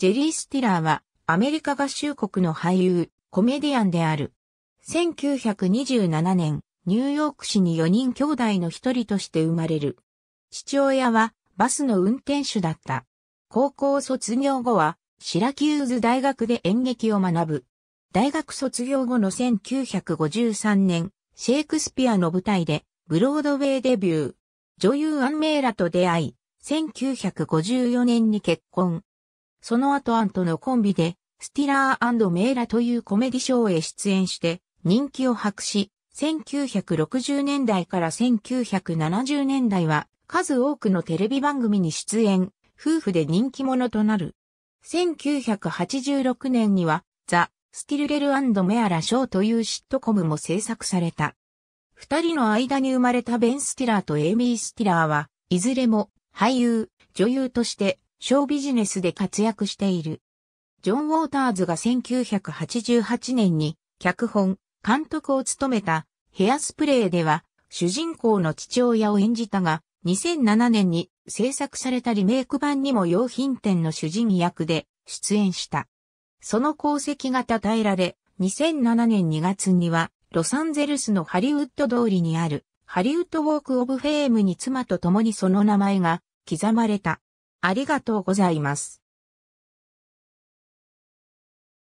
ジェリー・スティラーはアメリカ合衆国の俳優、コメディアンである。1927年、ニューヨーク市に4人兄弟の一人として生まれる。父親はバスの運転手だった。高校卒業後は、シラキューズ大学で演劇を学ぶ。大学卒業後の1953年、シェイクスピアの舞台で、ブロードウェイデビュー。女優アンメイラと出会い、1954年に結婚。その後アンとのコンビで、スティラーメイラというコメディショーへ出演して人気を博し、1960年代から1970年代は数多くのテレビ番組に出演、夫婦で人気者となる。1986年には、ザ・スティルレルメアラ・ショーというシットコムも制作された。二人の間に生まれたベン・スティラーとエイミー・スティラーは、いずれも俳優、女優として小ビジネスで活躍している。ジョン・ウォーターズが1988年に脚本、監督を務めたヘアスプレーでは主人公の父親を演じたが2007年に制作されたリメイク版にも洋品店の主人役で出演した。その功績が称えられ2007年2月にはロサンゼルスのハリウッド通りにあるハリウッドウォークオブフェームに妻と共にその名前が刻まれた。ありがとうございます。